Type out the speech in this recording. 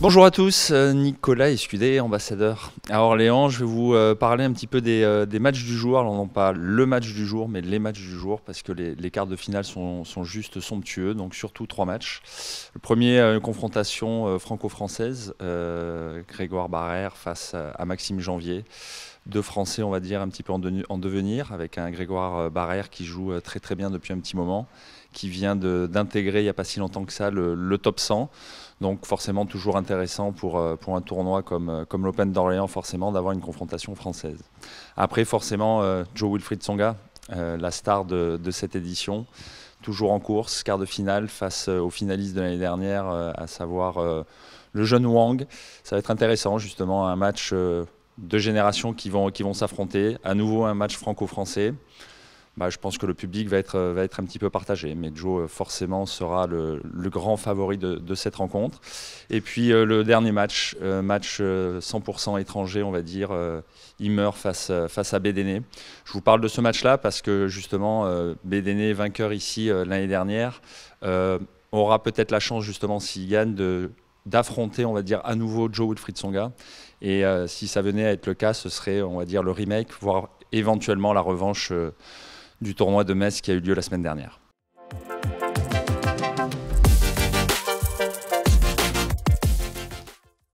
Bonjour à tous, euh, Nicolas Escudé, ambassadeur à Orléans. Je vais vous euh, parler un petit peu euh, des, matchs du jour. Alors non pas le match du jour, mais les matchs du jour, parce que les, quarts de finale sont, juste somptueux, donc surtout trois matchs. Le premier, une confrontation franco-française, Grégoire Barère face à Maxime Janvier deux Français, on va dire, un petit peu en, devenir, avec un Grégoire euh, Barrère qui joue euh, très très bien depuis un petit moment, qui vient d'intégrer il n'y a pas si longtemps que ça le, top 100. Donc forcément toujours intéressant pour, euh, pour un tournoi comme, comme l'Open d'Orléans, forcément d'avoir une confrontation française. Après forcément Joe Wilfried Songa, la star de, de cette édition toujours en course, quart de finale face aux finalistes de l'année dernière, à savoir le jeune Wang. Ça va être intéressant, justement, un match deux générations qui vont, qui vont s'affronter. À nouveau un match franco-français. Bah, je pense que le public va être, va être un petit peu partagé, mais Joe euh, forcément sera le, grand favori de, cette rencontre. Et puis euh, le dernier match, euh, match 100% étranger, on va dire, Il meurt face, face à Bédéné. Je vous parle de ce match-là parce que justement, Bédéné, vainqueur ici l'année dernière, aura peut-être la chance justement s'il gagne de d'affronter, on va dire, à nouveau Joe Wilfried Songa. Et euh, si ça venait à être le cas, ce serait, on va dire, le remake, voire éventuellement la revanche euh, du tournoi de Metz qui a eu lieu la semaine dernière.